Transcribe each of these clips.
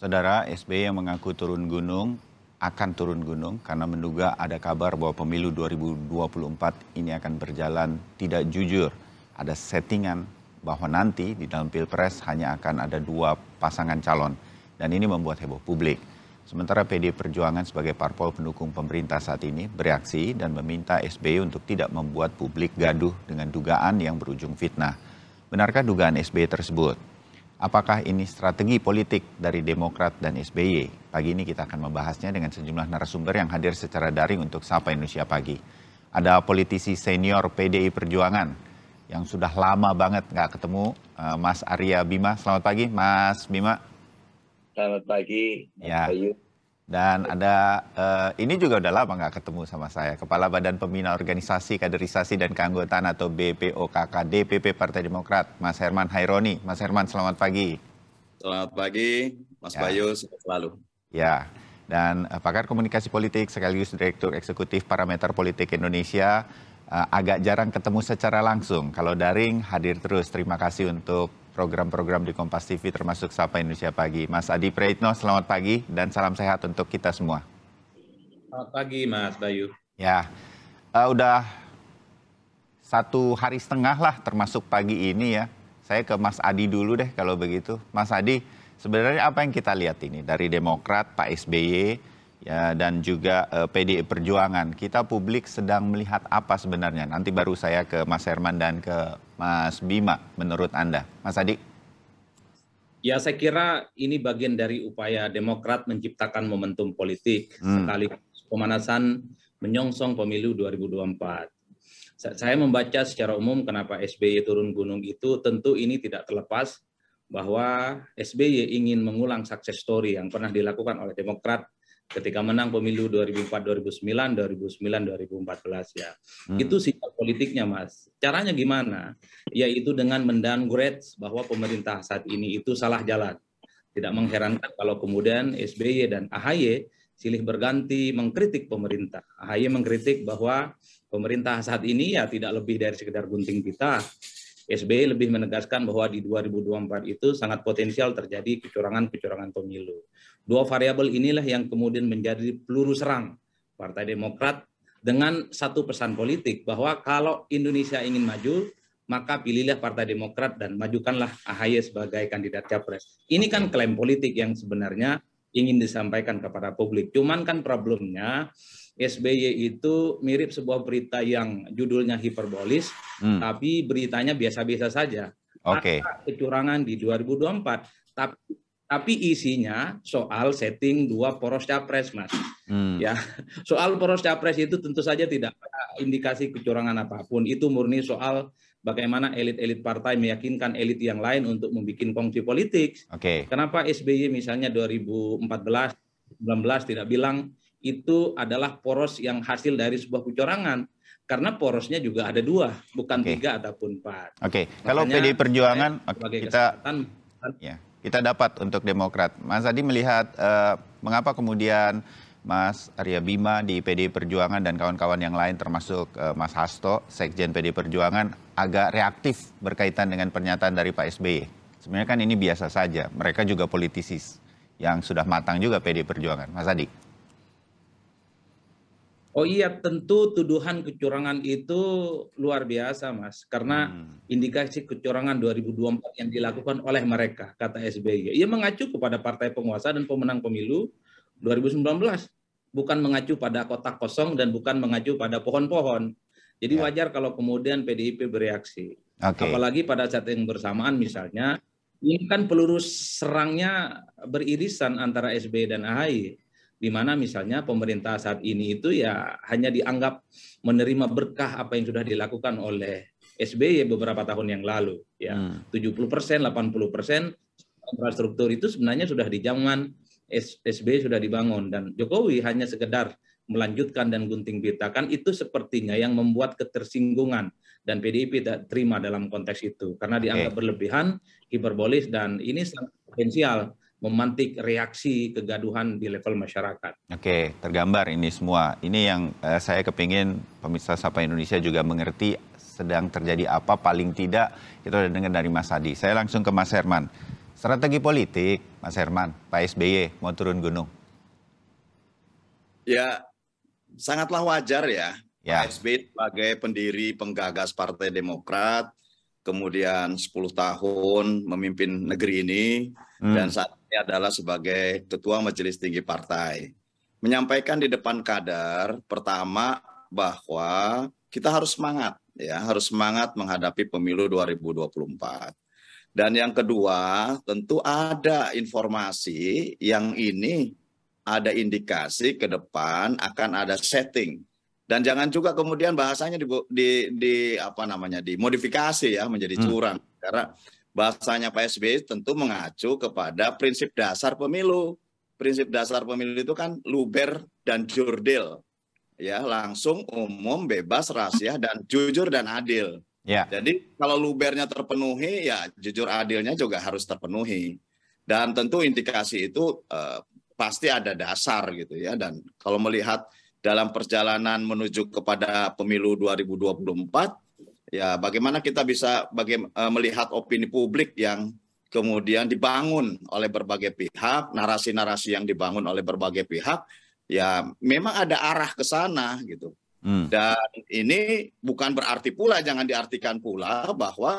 Saudara SBY yang mengaku turun gunung akan turun gunung karena menduga ada kabar bahwa pemilu 2024 ini akan berjalan tidak jujur. Ada settingan bahwa nanti di dalam pilpres hanya akan ada dua pasangan calon dan ini membuat heboh publik. Sementara PD Perjuangan sebagai parpol pendukung pemerintah saat ini bereaksi dan meminta SBY untuk tidak membuat publik gaduh dengan dugaan yang berujung fitnah. Benarkah dugaan SBY tersebut? Apakah ini strategi politik dari Demokrat dan SBY? Pagi ini kita akan membahasnya dengan sejumlah narasumber yang hadir secara daring untuk Sapa Indonesia Pagi. Ada politisi senior PDI Perjuangan yang sudah lama banget nggak ketemu, eh, Mas Arya Bima. Selamat pagi, Mas Bima. Selamat pagi, Mas ya. Bayu. Dan ada uh, ini juga udah lama nggak ketemu sama saya, Kepala Badan Pembina Organisasi Kaderisasi dan Keanggotaan atau BPOKK DPP Partai Demokrat, Mas Herman Haironi. Mas Herman, selamat pagi. Selamat pagi, Mas ya. Bayu, selalu. Ya, dan uh, pakar komunikasi politik sekaligus Direktur Eksekutif Parameter Politik Indonesia. Uh, agak jarang ketemu secara langsung. Kalau daring hadir terus. Terima kasih untuk program-program di Kompas TV termasuk Sapa Indonesia Pagi. Mas Adi Praitno, selamat pagi dan salam sehat untuk kita semua. Selamat pagi Mas Bayu. Ya, uh, udah satu hari setengah lah termasuk pagi ini ya. Saya ke Mas Adi dulu deh kalau begitu. Mas Adi, sebenarnya apa yang kita lihat ini dari Demokrat, Pak SBY, ya, dan juga uh, eh, PDI Perjuangan. Kita publik sedang melihat apa sebenarnya. Nanti baru saya ke Mas Herman dan ke Mas Bima menurut Anda. Mas Adik. Ya saya kira ini bagian dari upaya Demokrat menciptakan momentum politik hmm. sekaligus pemanasan menyongsong pemilu 2024. Saya membaca secara umum kenapa SBY turun gunung itu tentu ini tidak terlepas bahwa SBY ingin mengulang sukses story yang pernah dilakukan oleh Demokrat ketika menang pemilu 2004 2009 2009 2014 ya hmm. itu sikap politiknya mas caranya gimana yaitu dengan mendowngrade bahwa pemerintah saat ini itu salah jalan tidak mengherankan kalau kemudian SBY dan AHY silih berganti mengkritik pemerintah AHY mengkritik bahwa pemerintah saat ini ya tidak lebih dari sekedar gunting pita SBY lebih menegaskan bahwa di 2024 itu sangat potensial terjadi kecurangan-kecurangan pemilu. Dua variabel inilah yang kemudian menjadi peluru serang Partai Demokrat dengan satu pesan politik bahwa kalau Indonesia ingin maju, maka pilihlah Partai Demokrat dan majukanlah AHY sebagai kandidat capres. Ini kan klaim politik yang sebenarnya ingin disampaikan kepada publik. Cuman kan problemnya SBY itu mirip sebuah berita yang judulnya hiperbolis, hmm. tapi beritanya biasa-biasa saja. Oke. Okay. Ada kecurangan di 2024, tapi tapi isinya soal setting dua poros capres, Mas. Hmm. Ya, soal poros capres itu tentu saja tidak ada indikasi kecurangan apapun. Itu murni soal bagaimana elit-elit partai meyakinkan elit yang lain untuk membuat kongsi politik. Oke. Okay. Kenapa SBY misalnya 2014 19 tidak bilang itu adalah poros yang hasil dari sebuah kecurangan karena porosnya juga ada dua, bukan okay. tiga ataupun empat. Oke, okay. kalau PD Perjuangan kita ya, kita dapat untuk Demokrat. Mas Adi melihat eh, mengapa kemudian Mas Arya Bima di PD Perjuangan dan kawan-kawan yang lain termasuk uh, Mas Hasto, Sekjen PD Perjuangan agak reaktif berkaitan dengan pernyataan dari Pak SBY. Sebenarnya kan ini biasa saja, mereka juga politisis yang sudah matang juga PD Perjuangan. Mas Adi. Oh iya, tentu tuduhan kecurangan itu luar biasa, Mas. Karena hmm. indikasi kecurangan 2024 yang dilakukan oleh mereka, kata SBY. Ia mengacu kepada partai penguasa dan pemenang pemilu 2019, bukan mengacu pada kotak kosong dan bukan mengacu pada pohon-pohon. Jadi ya. wajar kalau kemudian PDIP bereaksi. Okay. Apalagi pada saat yang bersamaan misalnya, ini kan peluru serangnya beririsan antara SBY dan AHY di mana misalnya pemerintah saat ini itu ya hanya dianggap menerima berkah apa yang sudah dilakukan oleh SBY beberapa tahun yang lalu ya hmm. tujuh puluh persen delapan puluh persen infrastruktur itu sebenarnya sudah di zaman SBY sudah dibangun dan Jokowi hanya sekedar melanjutkan dan gunting pita kan itu sepertinya yang membuat ketersinggungan dan PDIP tidak terima dalam konteks itu karena dianggap okay. berlebihan, hiperbolis dan ini sangat potensial memantik reaksi kegaduhan di level masyarakat. Oke, tergambar ini semua. Ini yang eh, saya kepingin pemirsa Sapa Indonesia juga mengerti sedang terjadi apa paling tidak itu sudah dengar dari Mas Adi. Saya langsung ke Mas Herman. Strategi politik, Mas Herman, Pak SBY mau turun gunung. Ya, sangatlah wajar ya. ya. Pak SBY sebagai pendiri penggagas Partai Demokrat, kemudian 10 tahun memimpin negeri ini, hmm. dan saat ini adalah sebagai Ketua Majelis Tinggi Partai. Menyampaikan di depan kader, pertama bahwa kita harus semangat, ya harus semangat menghadapi pemilu 2024. Dan yang kedua, tentu ada informasi yang ini ada indikasi ke depan akan ada setting dan jangan juga kemudian bahasanya di, di, di apa namanya dimodifikasi ya menjadi hmm. curang hmm. karena bahasanya Pak SBY tentu mengacu kepada prinsip dasar pemilu. Prinsip dasar pemilu itu kan luber dan jurdil. Ya, langsung umum, bebas, rahasia dan jujur dan adil. Ya. Jadi kalau lubernya terpenuhi ya jujur adilnya juga harus terpenuhi. Dan tentu indikasi itu eh, pasti ada dasar gitu ya dan kalau melihat dalam perjalanan menuju kepada pemilu 2024 Ya, bagaimana kita bisa eh, melihat opini publik yang kemudian dibangun oleh berbagai pihak, narasi-narasi yang dibangun oleh berbagai pihak, ya memang ada arah ke sana gitu. Hmm. Dan ini bukan berarti pula, jangan diartikan pula bahwa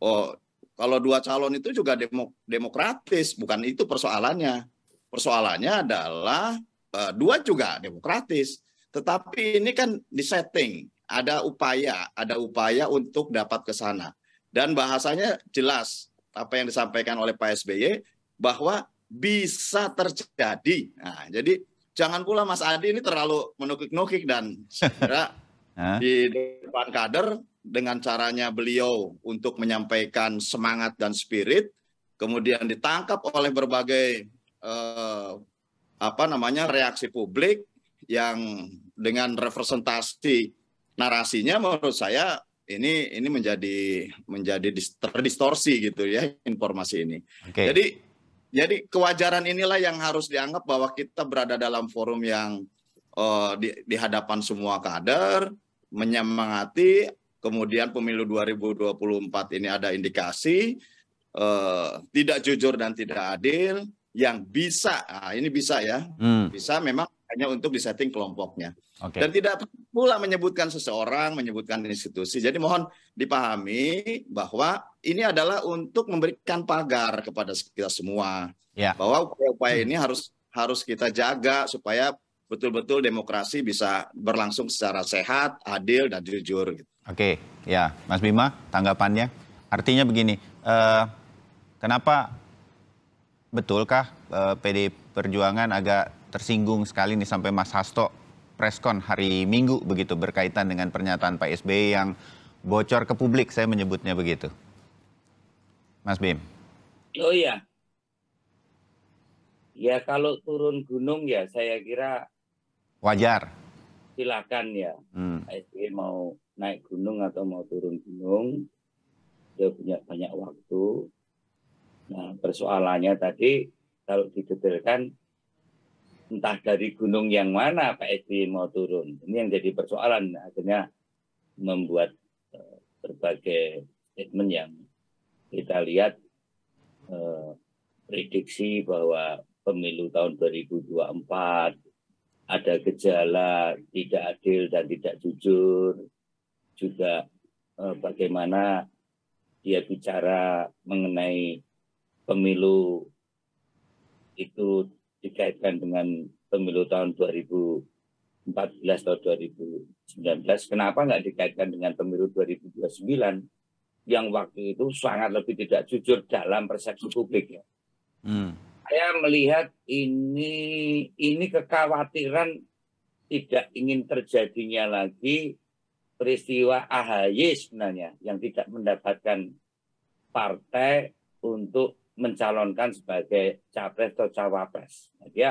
oh kalau dua calon itu juga demok demokratis, bukan itu persoalannya. Persoalannya adalah uh, dua juga demokratis, tetapi ini kan disetting ada upaya, ada upaya untuk dapat ke sana. Dan bahasanya jelas apa yang disampaikan oleh Pak SBY bahwa bisa terjadi. Nah, jadi jangan pula Mas Adi ini terlalu menukik-nukik dan segera di depan kader dengan caranya beliau untuk menyampaikan semangat dan spirit, kemudian ditangkap oleh berbagai eh, apa namanya reaksi publik yang dengan representasi narasinya menurut saya ini ini menjadi menjadi terdistorsi gitu ya informasi ini. Okay. Jadi jadi kewajaran inilah yang harus dianggap bahwa kita berada dalam forum yang uh, di, di hadapan semua kader menyemangati kemudian pemilu 2024 ini ada indikasi uh, tidak jujur dan tidak adil yang bisa, nah ini bisa ya, hmm. bisa memang hanya untuk disetting kelompoknya. Okay. Dan tidak pula menyebutkan seseorang, menyebutkan institusi. Jadi mohon dipahami bahwa ini adalah untuk memberikan pagar kepada kita semua. Yeah. Bahwa upaya-upaya ini harus harus kita jaga supaya betul-betul demokrasi bisa berlangsung secara sehat, adil, dan jujur. Gitu. Oke, okay. ya, Mas Bima, tanggapannya artinya begini, uh, kenapa betulkah eh, PD Perjuangan agak tersinggung sekali nih sampai Mas Hasto preskon hari Minggu begitu berkaitan dengan pernyataan Pak SBY e yang bocor ke publik saya menyebutnya begitu. Mas Bim. Oh iya. Ya kalau turun gunung ya saya kira wajar. Silakan ya. Hmm. SBY e mau naik gunung atau mau turun gunung dia punya banyak waktu Nah, persoalannya tadi kalau didetailkan entah dari gunung yang mana Pak Edi mau turun. Ini yang jadi persoalan nah, akhirnya membuat eh, berbagai statement yang kita lihat uh, prediksi bahwa pemilu tahun 2024 ada gejala tidak adil dan tidak jujur juga eh, bagaimana dia bicara mengenai pemilu itu dikaitkan dengan pemilu tahun 2014 atau 2019, kenapa nggak dikaitkan dengan pemilu 2029 yang waktu itu sangat lebih tidak jujur dalam persepsi publik ya. Hmm. Saya melihat ini ini kekhawatiran tidak ingin terjadinya lagi peristiwa AHY sebenarnya yang tidak mendapatkan partai untuk mencalonkan sebagai capres atau cawapres. Nah, dia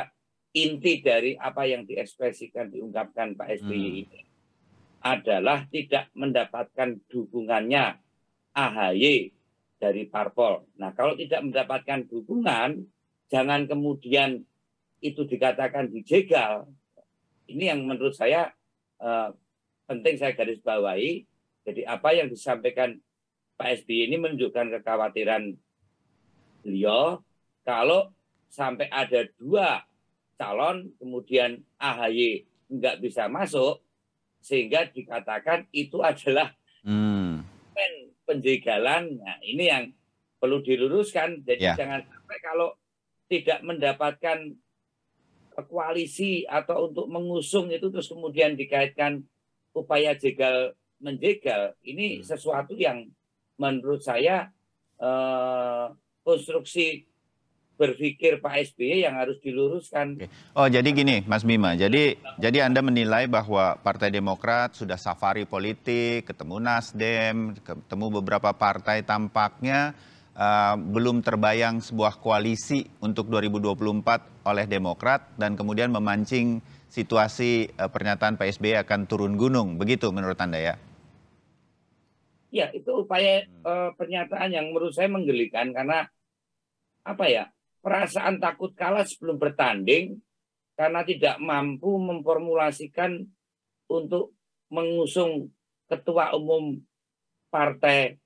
inti dari apa yang diekspresikan diungkapkan Pak SBY hmm. ini adalah tidak mendapatkan dukungannya AHY dari parpol. Nah, kalau tidak mendapatkan dukungan, jangan kemudian itu dikatakan dijegal. Ini yang menurut saya eh, penting saya garis bawahi. Jadi apa yang disampaikan Pak SBY ini menunjukkan kekhawatiran beliau kalau sampai ada dua calon kemudian AHY nggak bisa masuk sehingga dikatakan itu adalah hmm. penjagalan. Nah, ini yang perlu diluruskan. Jadi yeah. jangan sampai kalau tidak mendapatkan koalisi atau untuk mengusung itu terus kemudian dikaitkan upaya jegal menjegal. Ini hmm. sesuatu yang menurut saya eh, konstruksi berpikir Pak SBY yang harus diluruskan. Oh, jadi gini, Mas Bima. Jadi jadi Anda menilai bahwa Partai Demokrat sudah safari politik, ketemu Nasdem, ketemu beberapa partai tampaknya uh, belum terbayang sebuah koalisi untuk 2024 oleh Demokrat dan kemudian memancing situasi uh, pernyataan Pak SBY akan turun gunung. Begitu menurut Anda ya? Ya, itu upaya uh, pernyataan yang menurut saya menggelikan karena apa ya perasaan takut kalah sebelum bertanding karena tidak mampu memformulasikan untuk mengusung ketua umum partai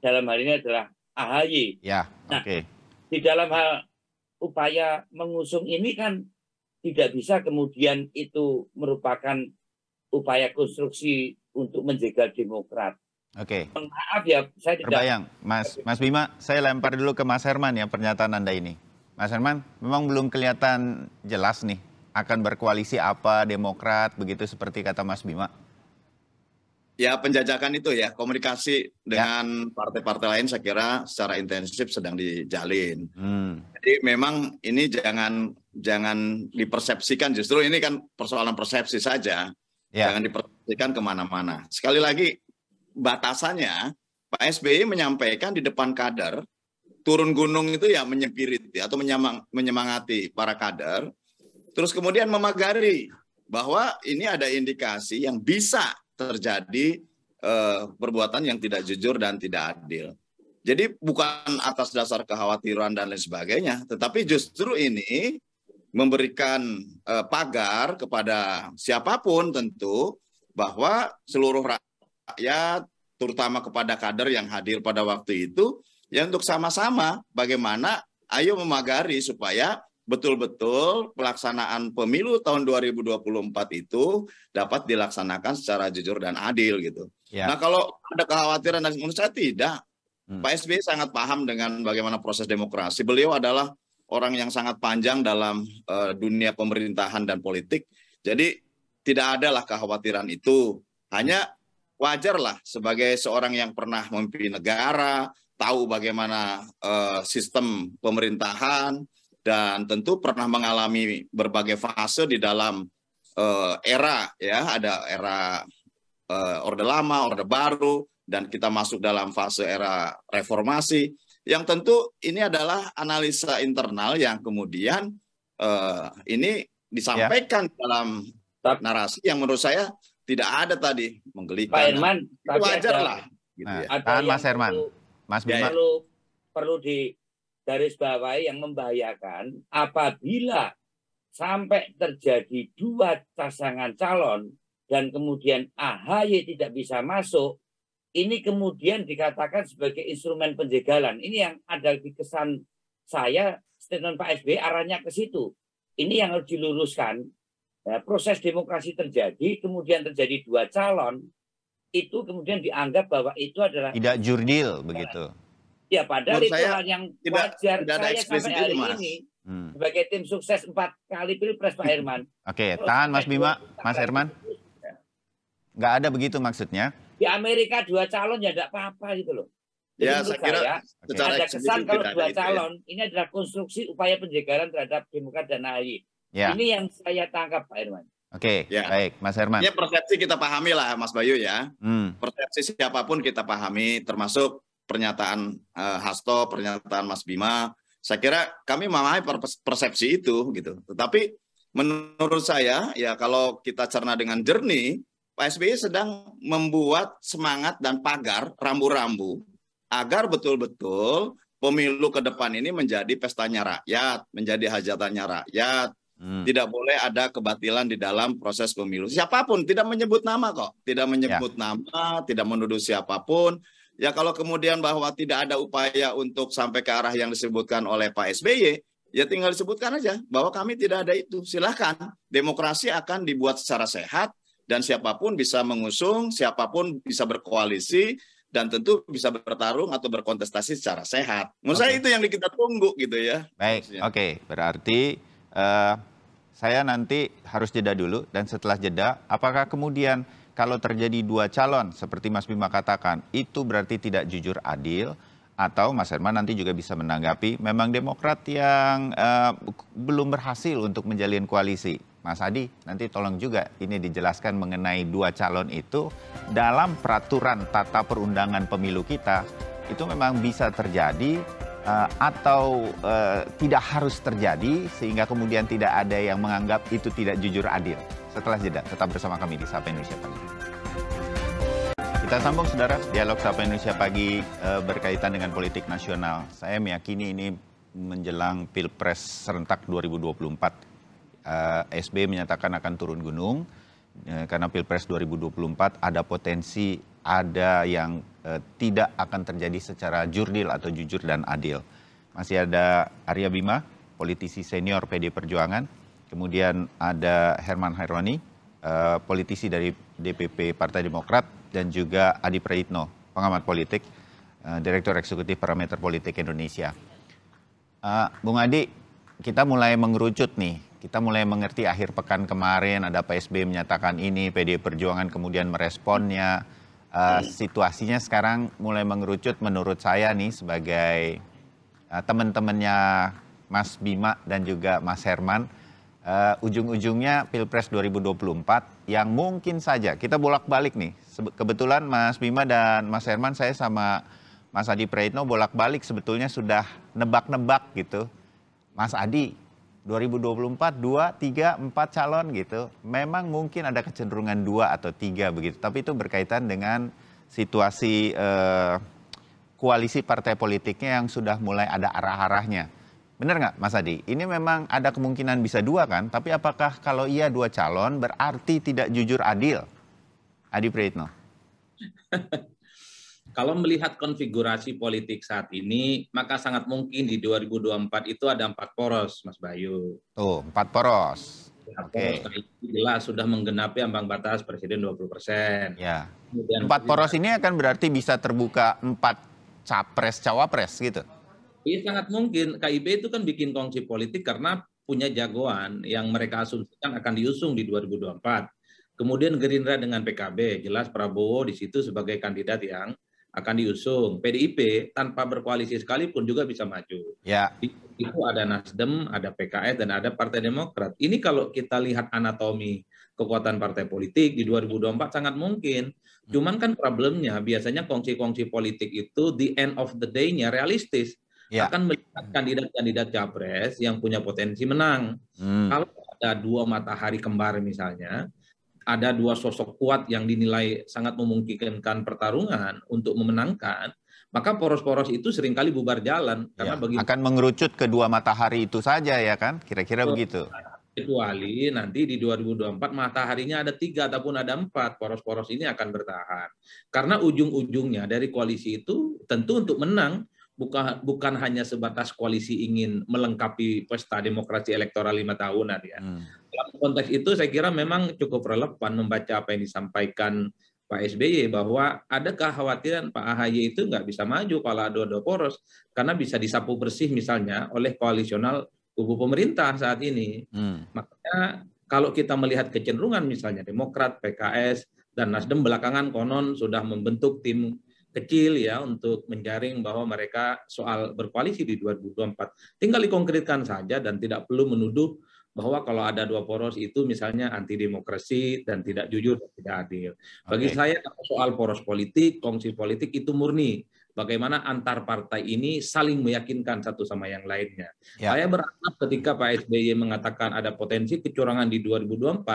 dalam hal ini adalah AHY. Ya, nah, Okay. Di dalam hal upaya mengusung ini kan tidak bisa kemudian itu merupakan upaya konstruksi untuk menjaga demokrat. Oke. Maaf ya, saya tidak. Terbayang, Mas Mas Bima, saya lempar dulu ke Mas Herman ya pernyataan anda ini. Mas Herman, memang belum kelihatan jelas nih akan berkoalisi apa Demokrat begitu seperti kata Mas Bima. Ya penjajakan itu ya komunikasi dengan partai-partai lain saya kira secara intensif sedang dijalin. Hmm. Jadi memang ini jangan jangan dipersepsikan justru ini kan persoalan persepsi saja. Ya. Jangan dipersepsikan kemana-mana. Sekali lagi batasannya Pak SBY menyampaikan di depan kader turun gunung itu ya menyepiriti atau menyemang, menyemangati para kader terus kemudian memagari bahwa ini ada indikasi yang bisa terjadi eh, perbuatan yang tidak jujur dan tidak adil. Jadi bukan atas dasar kekhawatiran dan lain sebagainya, tetapi justru ini memberikan eh, pagar kepada siapapun tentu bahwa seluruh rakyat rakyat, terutama kepada kader yang hadir pada waktu itu, ya untuk sama-sama bagaimana ayo memagari supaya betul-betul pelaksanaan pemilu tahun 2024 itu dapat dilaksanakan secara jujur dan adil gitu. Ya. Nah kalau ada kekhawatiran dan menurut saya tidak. Hmm. Pak SBY sangat paham dengan bagaimana proses demokrasi. Beliau adalah orang yang sangat panjang dalam uh, dunia pemerintahan dan politik. Jadi tidak adalah kekhawatiran itu. Hanya wajarlah sebagai seorang yang pernah memimpin negara, tahu bagaimana uh, sistem pemerintahan dan tentu pernah mengalami berbagai fase di dalam uh, era ya, ada era uh, Orde Lama, Orde Baru dan kita masuk dalam fase era reformasi yang tentu ini adalah analisa internal yang kemudian uh, ini disampaikan ya. dalam narasi yang menurut saya tidak ada tadi menggelikan. Pak Herman, tapi wajar ada, lah. Gitu nah, ya. Tahan Mas Herman, perlu, Mas ya, ya. Bima. Perlu, perlu di garis bawahi yang membahayakan apabila sampai terjadi dua pasangan calon dan kemudian AHY tidak bisa masuk, ini kemudian dikatakan sebagai instrumen penjagalan. Ini yang ada di kesan saya statement Pak SBY arahnya ke situ. Ini yang harus diluruskan Nah, proses demokrasi terjadi, kemudian terjadi dua calon, itu kemudian dianggap bahwa itu adalah tidak jurdil begitu. Ya padahal Menurut itu hal yang tidak, wajar tidak ada saya sampai hari mas. ini hmm. sebagai tim sukses empat kali pilpres Pak Herman. Oke, okay, tahan Mas Bima, Mas Herman. Gak ada begitu maksudnya. Di Amerika dua calon ya tidak apa-apa gitu loh. Jadi ya, saya kira saya, ada kesan kalau dua ya. calon ya. ini adalah konstruksi upaya penjagaan terhadap Demokrat dan AHY. Ya. Ini yang saya tangkap Pak Irwan. Oke, okay, ya. baik, Mas Herman. Ya persepsi kita pahami lah, Mas Bayu ya. Hmm. Persepsi siapapun kita pahami, termasuk pernyataan uh, Hasto, pernyataan Mas Bima. Saya kira kami memahami persepsi itu gitu. Tetapi menurut saya ya kalau kita cerna dengan jernih, Pak SBY sedang membuat semangat dan pagar rambu-rambu agar betul-betul pemilu ke depan ini menjadi pestanya rakyat, menjadi hajatannya rakyat, Hmm. Tidak boleh ada kebatilan di dalam proses pemilu. Siapapun tidak menyebut nama kok, tidak menyebut ya. nama, tidak menuduh siapapun. Ya kalau kemudian bahwa tidak ada upaya untuk sampai ke arah yang disebutkan oleh Pak SBY, ya tinggal disebutkan aja bahwa kami tidak ada itu. Silahkan, demokrasi akan dibuat secara sehat dan siapapun bisa mengusung, siapapun bisa berkoalisi, dan tentu bisa bertarung atau berkontestasi secara sehat. Menurut okay. saya itu yang kita tunggu gitu ya. Baik, oke. Okay. Berarti uh, saya nanti harus jeda dulu dan setelah jeda apakah kemudian kalau terjadi dua calon seperti Mas Bima katakan itu berarti tidak jujur adil atau Mas Herman nanti juga bisa menanggapi memang Demokrat yang uh, belum berhasil untuk menjalin koalisi. Mas Adi nanti tolong juga ini dijelaskan mengenai dua calon itu dalam peraturan tata perundangan pemilu kita itu memang bisa terjadi Eh, atau uh, tidak harus terjadi sehingga kemudian tidak ada yang menganggap itu tidak jujur adil. Setelah jeda, tetap bersama kami di Sapa Indonesia Pagi. Kita sambung saudara, dialog Sapa Indonesia Pagi uh, berkaitan dengan politik nasional. Saya meyakini ini menjelang Pilpres serentak 2024. Uh, SB menyatakan akan turun gunung uh, karena Pilpres 2024 ada potensi ada yang eh, tidak akan terjadi secara jurdil atau jujur dan adil. Masih ada Arya Bima, politisi senior PD Perjuangan, kemudian ada Herman Haironi, eh, politisi dari DPP Partai Demokrat, dan juga Adi Prayitno, pengamat politik, eh, Direktur Eksekutif Parameter Politik Indonesia. Eh, Bung Adi, kita mulai mengerucut nih kita mulai mengerti akhir pekan kemarin ada PSB menyatakan ini, PD Perjuangan kemudian meresponnya uh, situasinya sekarang mulai mengerucut menurut saya nih sebagai uh, teman-temannya Mas Bima dan juga Mas Herman uh, ujung-ujungnya Pilpres 2024 yang mungkin saja kita bolak-balik nih kebetulan Mas Bima dan Mas Herman saya sama Mas Adi Praitno bolak-balik sebetulnya sudah nebak-nebak gitu Mas Adi 2024 dua tiga empat calon gitu memang mungkin ada kecenderungan dua atau tiga begitu tapi itu berkaitan dengan situasi eh, koalisi partai politiknya yang sudah mulai ada arah-arahnya benar nggak Mas Adi ini memang ada kemungkinan bisa dua kan tapi apakah kalau iya dua calon berarti tidak jujur adil Adi Prayitno Kalau melihat konfigurasi politik saat ini, maka sangat mungkin di 2024 itu ada empat poros, Mas Bayu. Tuh, empat poros. Oke. okay. jelas sudah menggenapi ambang batas presiden 20 persen. Ya. Kemudian empat poros ini akan berarti bisa terbuka empat capres cawapres gitu. Iya sangat mungkin. KIB itu kan bikin kongsi politik karena punya jagoan yang mereka asumsikan akan diusung di 2024. Kemudian Gerindra dengan PKB, jelas Prabowo di situ sebagai kandidat yang akan diusung. PDIP tanpa berkoalisi sekalipun juga bisa maju. Ya. Itu ada Nasdem, ada PKS, dan ada Partai Demokrat. Ini kalau kita lihat anatomi kekuatan partai politik di 2024 sangat mungkin. Hmm. Cuman kan problemnya biasanya kongsi-kongsi politik itu the end of the day-nya realistis. Ya. Akan melihat kandidat-kandidat capres yang punya potensi menang. Hmm. Kalau ada dua matahari kembar misalnya, ada dua sosok kuat yang dinilai sangat memungkinkan pertarungan untuk memenangkan, maka poros-poros itu seringkali bubar jalan iya, karena ya, bagi akan mengerucut kedua matahari itu saja ya kan? Kira-kira begitu. Kecuali nanti di 2024 mataharinya ada tiga ataupun ada empat poros-poros ini akan bertahan karena ujung-ujungnya dari koalisi itu tentu untuk menang bukan bukan hanya sebatas koalisi ingin melengkapi pesta demokrasi elektoral lima tahunan ya. Hmm dalam konteks itu saya kira memang cukup relevan membaca apa yang disampaikan Pak SBY bahwa ada kekhawatiran Pak AHY itu nggak bisa maju kalau ada dua poros karena bisa disapu bersih misalnya oleh koalisional kubu pemerintah saat ini. Hmm. Makanya kalau kita melihat kecenderungan misalnya Demokrat, PKS dan Nasdem belakangan konon sudah membentuk tim kecil ya untuk menjaring bahwa mereka soal berkoalisi di 2024. Tinggal dikonkretkan saja dan tidak perlu menuduh bahwa kalau ada dua poros itu misalnya anti demokrasi dan tidak jujur dan tidak adil. Bagi okay. saya soal poros politik, kongsi politik itu murni bagaimana antar partai ini saling meyakinkan satu sama yang lainnya. Ya. Saya berharap ketika Pak SBY mengatakan ada potensi kecurangan di 2024,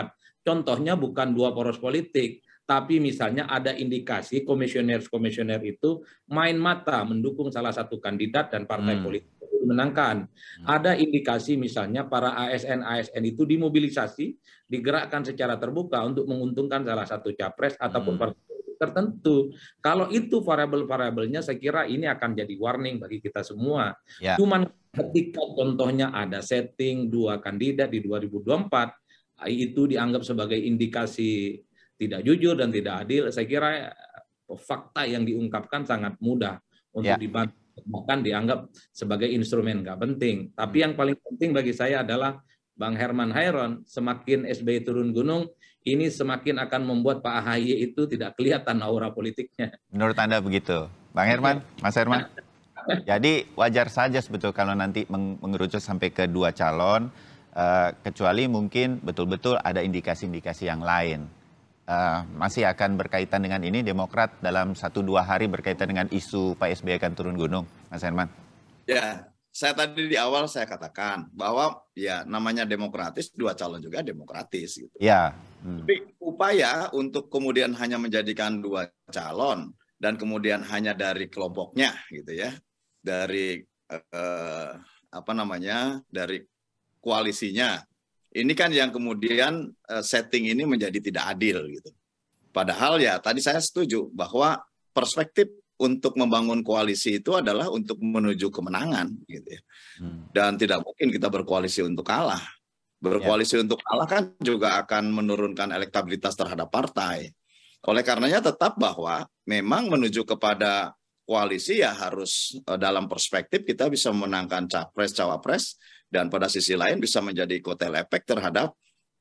contohnya bukan dua poros politik, tapi misalnya ada indikasi komisioner-komisioner itu main mata mendukung salah satu kandidat dan partai hmm. politik menangkan hmm. Ada indikasi misalnya para ASN-ASN itu dimobilisasi, digerakkan secara terbuka untuk menguntungkan salah satu capres ataupun hmm. partai tertentu. Kalau itu variabel-variabelnya, saya kira ini akan jadi warning bagi kita semua. Ya. Cuman ketika contohnya ada setting dua kandidat di 2024, itu dianggap sebagai indikasi tidak jujur dan tidak adil, saya kira fakta yang diungkapkan sangat mudah untuk ya. dibantu Bukan dianggap sebagai instrumen nggak penting. Tapi hmm. yang paling penting bagi saya adalah Bang Herman Hairon, semakin SBY turun gunung, ini semakin akan membuat Pak AHY itu tidak kelihatan aura politiknya. Menurut Anda begitu? Bang Herman, Mas Herman? Jadi wajar saja sebetulnya kalau nanti mengerucut sampai ke dua calon, eh, kecuali mungkin betul-betul ada indikasi-indikasi yang lain uh, masih akan berkaitan dengan ini Demokrat dalam satu dua hari berkaitan dengan isu Pak SBY akan turun gunung, Mas Herman? Ya, saya tadi di awal saya katakan bahwa ya namanya demokratis dua calon juga demokratis gitu. Ya. Hmm. Tapi upaya untuk kemudian hanya menjadikan dua calon dan kemudian hanya dari kelompoknya gitu ya, dari eh, apa namanya dari koalisinya ini kan yang kemudian eh, setting ini menjadi tidak adil gitu. Padahal ya tadi saya setuju bahwa perspektif untuk membangun koalisi itu adalah untuk menuju kemenangan gitu ya. Hmm. Dan tidak mungkin kita berkoalisi untuk kalah. Berkoalisi ya. untuk kalah kan juga akan menurunkan elektabilitas terhadap partai. Oleh karenanya tetap bahwa memang menuju kepada koalisi ya harus eh, dalam perspektif kita bisa memenangkan capres cawapres dan pada sisi lain bisa menjadi kotel efek terhadap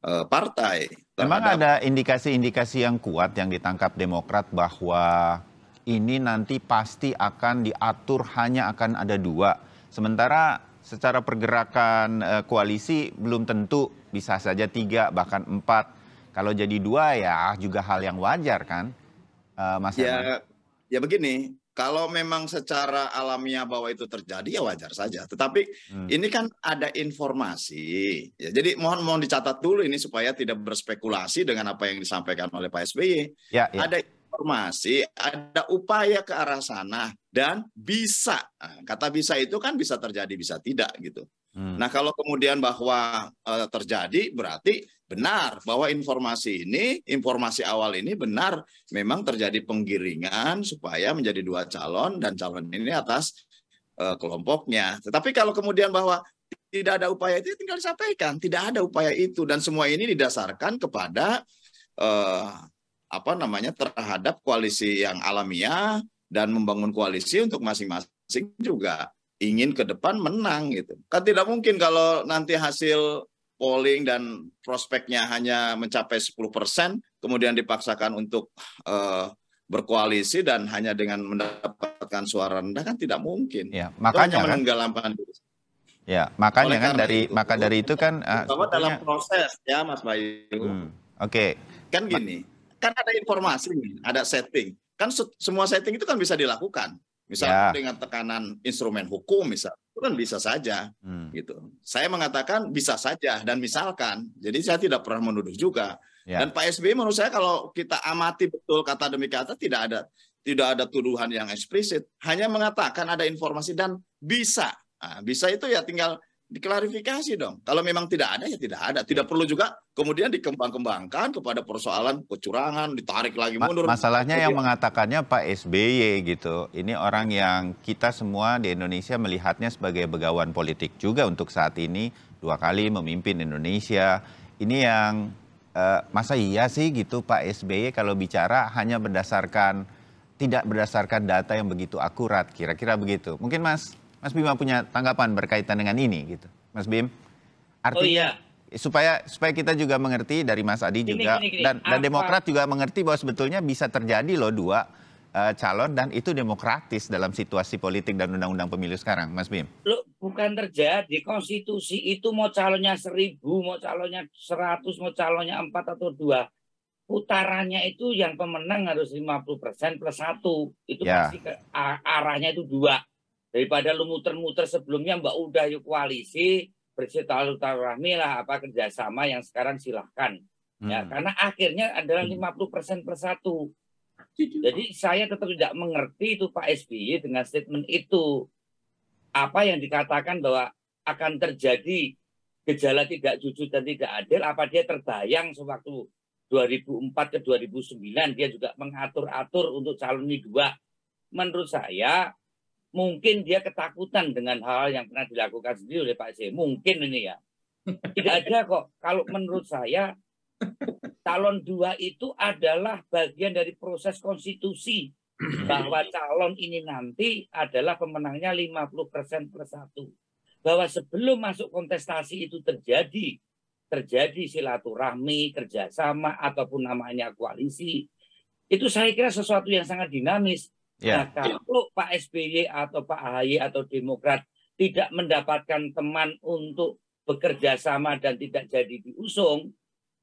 uh, partai. Terhadap... Memang ada indikasi-indikasi yang kuat yang ditangkap Demokrat bahwa ini nanti pasti akan diatur hanya akan ada dua. Sementara secara pergerakan uh, koalisi belum tentu bisa saja tiga bahkan empat. Kalau jadi dua ya juga hal yang wajar kan, uh, Mas? Ya, ya begini kalau memang secara alamiah bahwa itu terjadi ya wajar saja. Tetapi hmm. ini kan ada informasi. Ya, jadi mohon mohon dicatat dulu ini supaya tidak berspekulasi dengan apa yang disampaikan oleh Pak SBY. Ya, ya. Ada informasi, ada upaya ke arah sana dan bisa. Nah, kata bisa itu kan bisa terjadi bisa tidak gitu. Hmm. Nah, kalau kemudian bahwa uh, terjadi berarti benar bahwa informasi ini, informasi awal ini benar memang terjadi penggiringan supaya menjadi dua calon dan calon ini atas uh, kelompoknya. Tetapi kalau kemudian bahwa tidak ada upaya itu ya tinggal disampaikan, tidak ada upaya itu dan semua ini didasarkan kepada uh, apa namanya terhadap koalisi yang alamiah dan membangun koalisi untuk masing-masing juga ingin ke depan menang gitu. Kan tidak mungkin kalau nanti hasil polling dan prospeknya hanya mencapai 10%, kemudian dipaksakan untuk uh, berkoalisi dan hanya dengan mendapatkan suara rendah kan tidak mungkin. Ya, makanya kan, Ya, makanya kan dari itu, maka dari itu kan uh, ah, bahwa dalam proses ya Mas Bayu. Hmm, Oke. Okay. Kan gini, kan ada informasi, ada setting. Kan semua setting itu kan bisa dilakukan. Misalnya yeah. dengan tekanan instrumen hukum misal, itu kan bisa saja hmm. gitu. Saya mengatakan bisa saja dan misalkan. Jadi saya tidak pernah menuduh juga. yeah. Dan Pak SBY menurut saya kalau kita amati betul kata demi kata tidak ada tidak ada tuduhan yang eksplisit, hanya mengatakan ada informasi dan bisa. Nah, bisa itu ya tinggal diklarifikasi dong. Kalau memang tidak ada ya tidak ada. Tidak perlu juga kemudian dikembang-kembangkan kepada persoalan kecurangan, ditarik lagi mundur. Masalahnya yang iya. mengatakannya Pak SBY gitu. Ini orang yang kita semua di Indonesia melihatnya sebagai begawan politik juga untuk saat ini dua kali memimpin Indonesia. Ini yang eh, masa iya sih gitu Pak SBY kalau bicara hanya berdasarkan tidak berdasarkan data yang begitu akurat kira-kira begitu. Mungkin Mas Mas Bima punya tanggapan berkaitan dengan ini gitu. Mas Bim, artinya oh, iya. supaya supaya kita juga mengerti dari Mas Adi gini, juga gini, gini. dan dan Demokrat juga mengerti bahwa sebetulnya bisa terjadi loh dua eh, calon dan itu demokratis dalam situasi politik dan undang-undang pemilu sekarang, Mas Bim. Lo bukan terjadi konstitusi itu mau calonnya seribu, mau calonnya seratus, mau calonnya empat atau dua putarannya itu yang pemenang harus 50 persen plus satu itu ya. pasti ke, arahnya itu dua Daripada lu muter-muter sebelumnya Mbak udah yuk koalisi, bersilaturahmi lah apa kerjasama yang sekarang silahkan. Ya, hmm. Ya, karena akhirnya adalah 50% hmm. persen persatu Jadi saya tetap tidak mengerti itu Pak SBY dengan statement itu. Apa yang dikatakan bahwa akan terjadi gejala tidak jujur dan tidak adil, apa dia terbayang sewaktu 2004 ke 2009 dia juga mengatur-atur untuk calon ini dua. Menurut saya Mungkin dia ketakutan dengan hal, hal yang pernah dilakukan sendiri oleh Pak C. Mungkin ini ya. Tidak ada kok. Kalau menurut saya, calon dua itu adalah bagian dari proses konstitusi. Bahwa calon ini nanti adalah pemenangnya 50% plus satu. Bahwa sebelum masuk kontestasi itu terjadi, terjadi silaturahmi, kerjasama, ataupun namanya koalisi, itu saya kira sesuatu yang sangat dinamis. Yeah. Nah, kalau Pak SBY atau Pak AHY atau Demokrat tidak mendapatkan teman untuk bekerja sama dan tidak jadi diusung,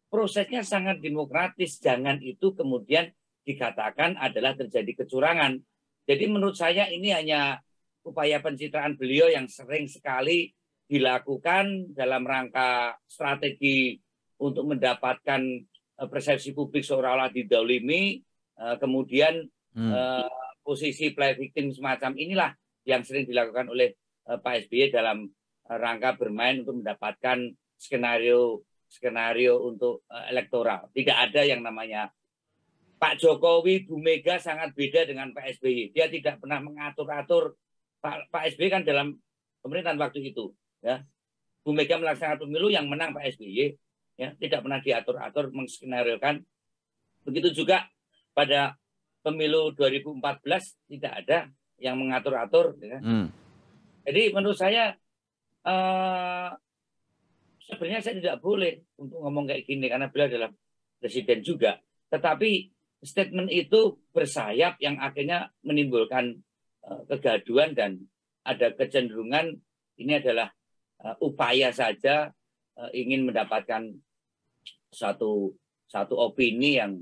prosesnya sangat demokratis. Jangan itu kemudian dikatakan adalah terjadi kecurangan. Jadi menurut saya ini hanya upaya pencitraan beliau yang sering sekali dilakukan dalam rangka strategi untuk mendapatkan eh, persepsi publik seolah-olah didolimi, eh, kemudian hmm. Eh, posisi play victim semacam inilah yang sering dilakukan oleh eh, Pak SBY dalam eh, rangka bermain untuk mendapatkan skenario skenario untuk eh, elektoral. Tidak ada yang namanya Pak Jokowi, Bu Mega sangat beda dengan Pak SBY. Dia tidak pernah mengatur-atur Pak, Pak SBY kan dalam pemerintahan waktu itu, ya. Bu Mega melaksanakan pemilu yang menang Pak SBY, ya, tidak pernah diatur-atur mengskenariokan. Begitu juga pada pemilu 2014 tidak ada yang mengatur-atur. Ya. Kan? Hmm. Jadi menurut saya uh, sebenarnya saya tidak boleh untuk ngomong kayak gini karena beliau adalah presiden juga. Tetapi statement itu bersayap yang akhirnya menimbulkan uh, kegaduhan dan ada kecenderungan ini adalah uh, upaya saja uh, ingin mendapatkan satu satu opini yang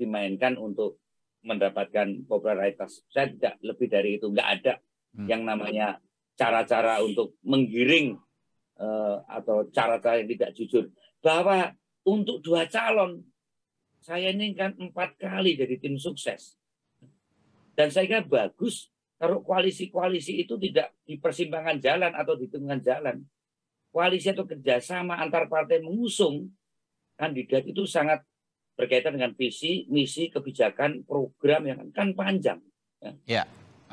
dimainkan untuk mendapatkan popularitas. Saya tidak lebih dari itu. Nggak ada hmm. yang namanya cara-cara untuk menggiring uh, atau cara-cara yang tidak jujur. Bahwa untuk dua calon, saya ini kan empat kali jadi tim sukses. Dan saya kira bagus kalau koalisi-koalisi itu tidak di persimpangan jalan atau di tengah jalan. Koalisi atau kerjasama antar partai mengusung kandidat itu sangat berkaitan dengan visi, misi, kebijakan, program yang kan panjang. Ya, ya.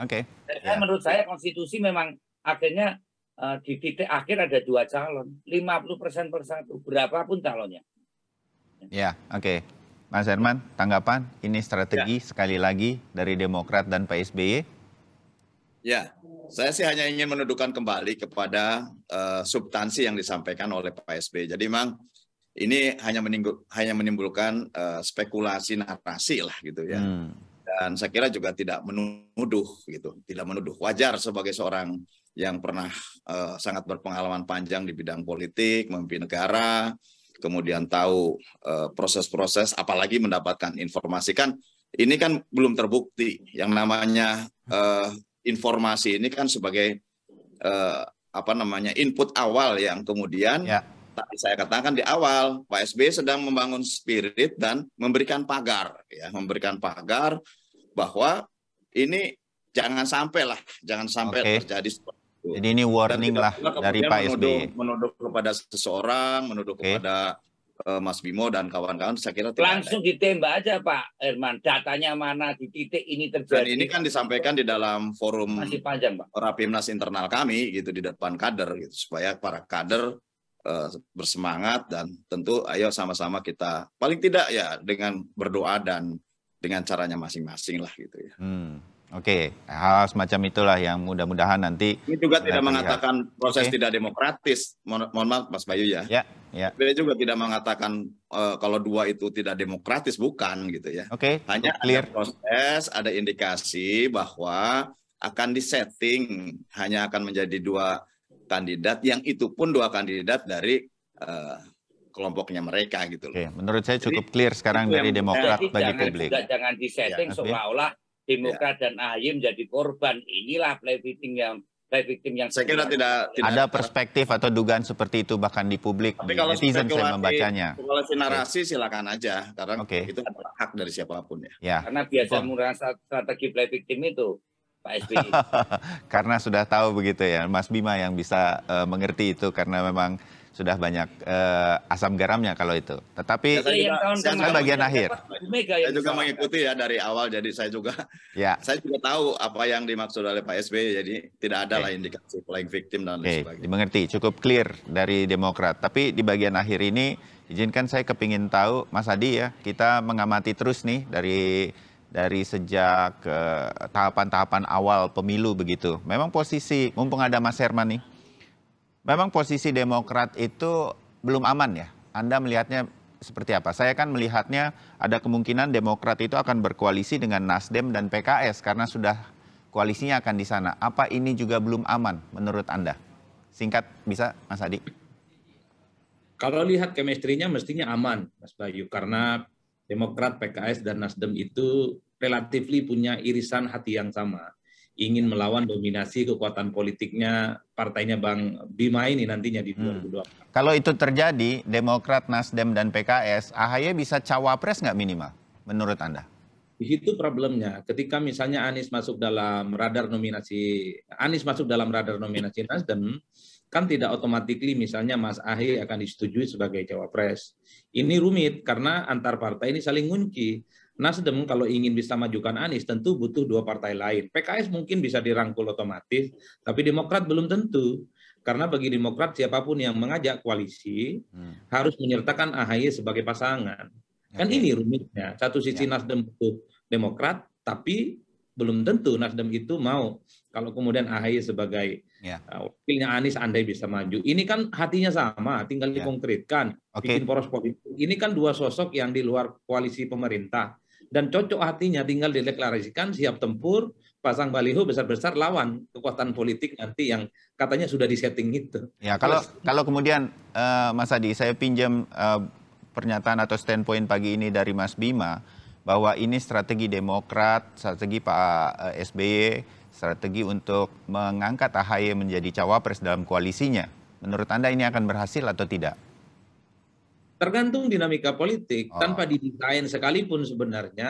oke. Okay. Ya. Menurut saya konstitusi memang akhirnya uh, di titik akhir ada dua calon, 50 persen per satu, berapapun calonnya. Ya, oke. Okay. Mas Herman, tanggapan ini strategi ya. sekali lagi dari Demokrat dan Pak SBY? Ya, saya sih hanya ingin menuduhkan kembali kepada uh, eh, substansi yang disampaikan oleh Pak SBY. Jadi memang ini hanya menimbul, hanya menimbulkan uh, spekulasi narasi lah gitu ya. Hmm. Dan saya kira juga tidak menuduh gitu, tidak menuduh. Wajar sebagai seorang yang pernah uh, sangat berpengalaman panjang di bidang politik, memimpin negara, kemudian tahu eh, proses-proses, uh, apalagi mendapatkan informasi kan ini kan belum terbukti. Yang namanya uh, informasi ini kan sebagai uh, apa namanya input awal yang kemudian ya seperti saya katakan di awal, Pak SBY sedang membangun spirit dan memberikan pagar, ya, memberikan pagar bahwa ini jangan sampai lah, jangan sampai okay. terjadi seperti itu. Jadi ini warning lah dari Pak SBY. Menuduh, menuduh kepada seseorang, menuduh okay. kepada eh, Mas Bimo dan kawan-kawan, saya kira tidak langsung ada. ditembak aja Pak Herman. Datanya mana di titik ini terjadi? Dan ini kan disampaikan di dalam forum masih panjang Pak. Rapimnas internal kami gitu di depan kader gitu supaya para kader Eh, bersemangat dan tentu ayo sama-sama kita paling tidak ya dengan berdoa dan dengan caranya masing-masing lah gitu ya. Hmm. Oke, okay. hal semacam itulah yang mudah-mudahan nanti. Ini juga tidak terlihat. mengatakan proses okay. tidak demokratis. Mohon, mohon maaf, Mas Bayu ya. Ya, ya. juga tidak mengatakan uh, kalau dua itu tidak demokratis, bukan gitu ya. Oke. Okay. Hanya clear. Ada proses, ada indikasi bahwa akan disetting, hanya akan menjadi dua kandidat yang itu pun dua kandidat dari uh, kelompoknya mereka gitu loh. Oke, menurut saya cukup Jadi, clear sekarang dari Demokrat bagi jangan, publik. jangan disetting ya, seolah-olah Demokrat ya. dan AHY menjadi korban. Inilah play victim yang play victim yang saya kira tidak, tidak ada perspektif atau dugaan seperti itu bahkan di publik tapi di kalau netizen saya membacanya. Kalau narasi okay. silakan aja karena okay. itu hak dari siapapun ya. ya. Karena biasa menggunakan strategi victim itu Pak SBY. karena sudah tahu begitu ya, Mas Bima yang bisa uh, mengerti itu karena memang sudah banyak uh, asam garamnya kalau itu. Tetapi saya, juga, saya, bagian akhir. saya juga mengikuti ya dari awal, jadi saya juga ya. saya juga tahu apa yang dimaksud oleh Pak SBY. Jadi tidak ada okay. lah indikasi playing victim dan okay. lain sebagainya. Dimengerti, cukup clear dari Demokrat. Tapi di bagian akhir ini izinkan saya kepingin tahu Mas Adi ya, kita mengamati terus nih dari dari sejak eh, tahapan-tahapan awal pemilu begitu. Memang posisi, mumpung ada Mas Herman nih, memang posisi Demokrat itu belum aman ya? Anda melihatnya seperti apa? Saya kan melihatnya ada kemungkinan Demokrat itu akan berkoalisi dengan Nasdem dan PKS karena sudah koalisinya akan di sana. Apa ini juga belum aman menurut Anda? Singkat bisa Mas Adi. Kalau lihat kemestrinya mestinya aman Mas Bayu karena Demokrat, PKS, dan Nasdem itu relatif punya irisan hati yang sama. Ingin melawan dominasi kekuatan politiknya partainya Bang Bima ini nantinya di 2024. Hmm. Kalau itu terjadi, Demokrat, Nasdem, dan PKS, AHY bisa cawapres nggak minimal menurut Anda? Di problemnya. Ketika misalnya Anies masuk dalam radar nominasi, Anies masuk dalam radar nominasi Nasdem, kan tidak otomatis misalnya Mas Ahy akan disetujui sebagai cawapres. Ini rumit karena antar partai ini saling ngunci. Nasdem kalau ingin bisa majukan Anies tentu butuh dua partai lain. PKS mungkin bisa dirangkul otomatis, tapi Demokrat belum tentu. Karena bagi Demokrat siapapun yang mengajak koalisi hmm. harus menyertakan AHY sebagai pasangan. Okay. Kan ini rumitnya. Satu sisi ya. Nasdem butuh Demokrat, tapi belum tentu Nasdem itu mau kalau kemudian Ahy sebagai yeah. uh, wakilnya Anies andai bisa maju. Ini kan hatinya sama, tinggal yeah. dikonkretkan. Okay. Bikin poros politik. Ini kan dua sosok yang di luar koalisi pemerintah dan cocok hatinya tinggal dideklarasikan siap tempur, pasang baliho besar-besar lawan kekuatan politik nanti yang katanya sudah disetting itu. Ya, kalau kalau kemudian uh, Mas Adi, saya pinjam uh, pernyataan atau standpoint pagi ini dari Mas Bima bahwa ini strategi Demokrat, strategi Pak uh, SBY strategi untuk mengangkat AHY menjadi cawapres dalam koalisinya. Menurut Anda ini akan berhasil atau tidak? Tergantung dinamika politik. Oh. Tanpa didesain sekalipun sebenarnya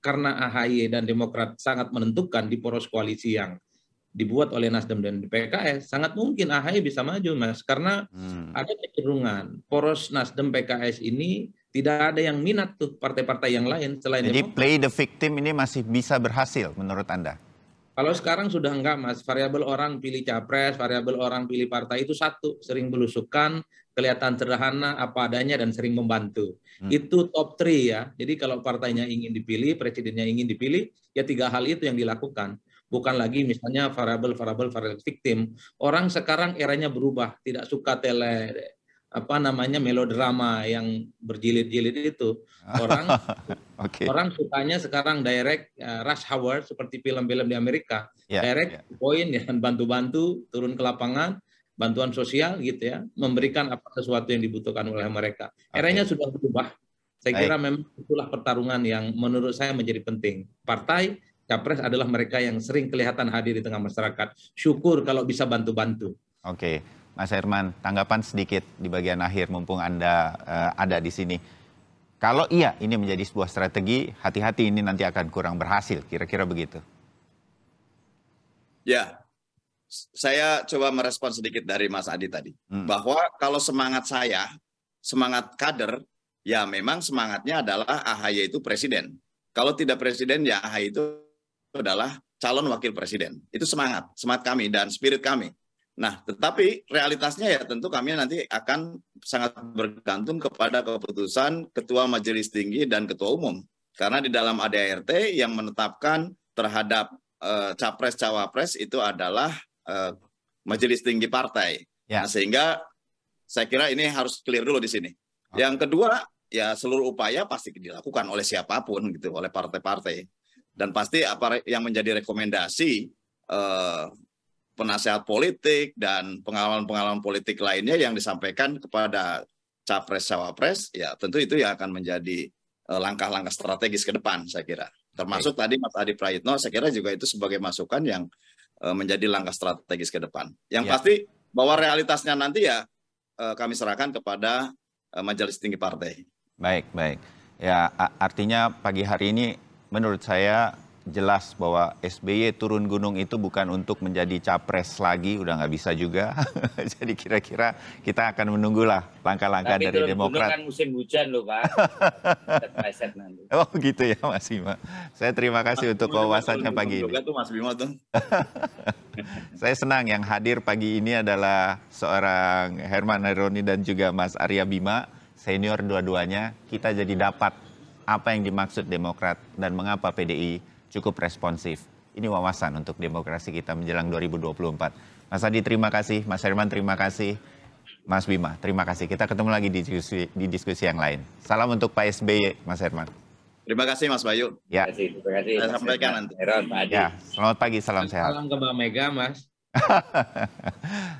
karena AHY dan Demokrat sangat menentukan di poros koalisi yang dibuat oleh Nasdem dan PKS, sangat mungkin AHY bisa maju, Mas. Karena hmm. ada kecenderungan poros Nasdem PKS ini tidak ada yang minat tuh partai-partai yang lain selain Jadi Demokrat. play the victim ini masih bisa berhasil menurut Anda? Kalau sekarang sudah enggak mas, variabel orang pilih capres, variabel orang pilih partai itu satu, sering belusukan, kelihatan sederhana apa adanya dan sering membantu. Hmm. Itu top 3 ya. Jadi kalau partainya ingin dipilih, presidennya ingin dipilih, ya tiga hal itu yang dilakukan. Bukan lagi misalnya variabel variabel variabel victim. Orang sekarang eranya berubah, tidak suka tele apa namanya melodrama yang berjilid-jilid itu orang okay. orang sukanya sekarang direct uh, rush hour seperti film-film di Amerika yeah, direct yeah. poin ya bantu-bantu turun ke lapangan bantuan sosial gitu ya memberikan apa sesuatu yang dibutuhkan oleh mereka okay. eranya sudah berubah saya Baik. kira memang itulah pertarungan yang menurut saya menjadi penting partai capres adalah mereka yang sering kelihatan hadir di tengah masyarakat syukur kalau bisa bantu-bantu oke okay. Mas Herman, tanggapan sedikit di bagian akhir mumpung Anda uh, ada di sini. Kalau iya ini menjadi sebuah strategi, hati-hati ini nanti akan kurang berhasil, kira-kira begitu. Ya, saya coba merespon sedikit dari Mas Adi tadi. Hmm. Bahwa kalau semangat saya, semangat kader, ya memang semangatnya adalah AHY itu presiden. Kalau tidak presiden, ya AHY itu adalah calon wakil presiden. Itu semangat, semangat kami dan spirit kami. Nah, tetapi realitasnya ya tentu kami nanti akan sangat bergantung kepada keputusan Ketua Majelis Tinggi dan Ketua Umum. Karena di dalam ADART yang menetapkan terhadap eh, capres-cawapres itu adalah uh, Majelis Tinggi Partai. Ya. Nah, sehingga saya kira ini harus clear dulu di sini. Oh. Yang kedua, ya seluruh upaya pasti dilakukan oleh siapapun gitu, oleh partai-partai. Dan pasti apa yang menjadi rekomendasi uh, penasehat politik dan pengalaman-pengalaman politik lainnya yang disampaikan kepada capres-cawapres, ya tentu itu yang akan menjadi eh, langkah-langkah strategis ke depan, saya kira. Termasuk Oke. tadi Mas Adi Prayitno, saya kira juga itu sebagai masukan yang eh, menjadi langkah strategis ke depan. Yang ya. pasti bahwa realitasnya nanti ya eh, kami serahkan kepada Majelis Tinggi Partai. Baik, baik. Ya artinya pagi hari ini menurut saya jelas bahwa SBY turun gunung itu bukan untuk menjadi capres lagi, udah nggak bisa juga. Jadi kira-kira kita akan menunggulah langkah-langkah dari turun Demokrat. Tapi kan musim hujan loh Pak. nanti. Oh gitu ya Mas Bima. Saya terima kasih Mas, untuk wawasannya pagi ini. Tuh Mas Bima tuh. Saya senang yang hadir pagi ini adalah seorang Herman Heroni dan juga Mas Arya Bima, senior dua-duanya. Kita jadi dapat apa yang dimaksud Demokrat dan mengapa PDI cukup responsif. Ini wawasan untuk demokrasi kita menjelang 2024. Mas Adi terima kasih, Mas Herman terima kasih, Mas Bima terima kasih. Kita ketemu lagi di diskusi, di diskusi yang lain. Salam untuk Pak SBY, Mas Herman. Terima kasih Mas Bayu. Ya. Terima kasih. Terima kasih. sampaikan nanti. Heron, Ya, selamat pagi, salam sehat. Salam ke Mbak Mega, Mas.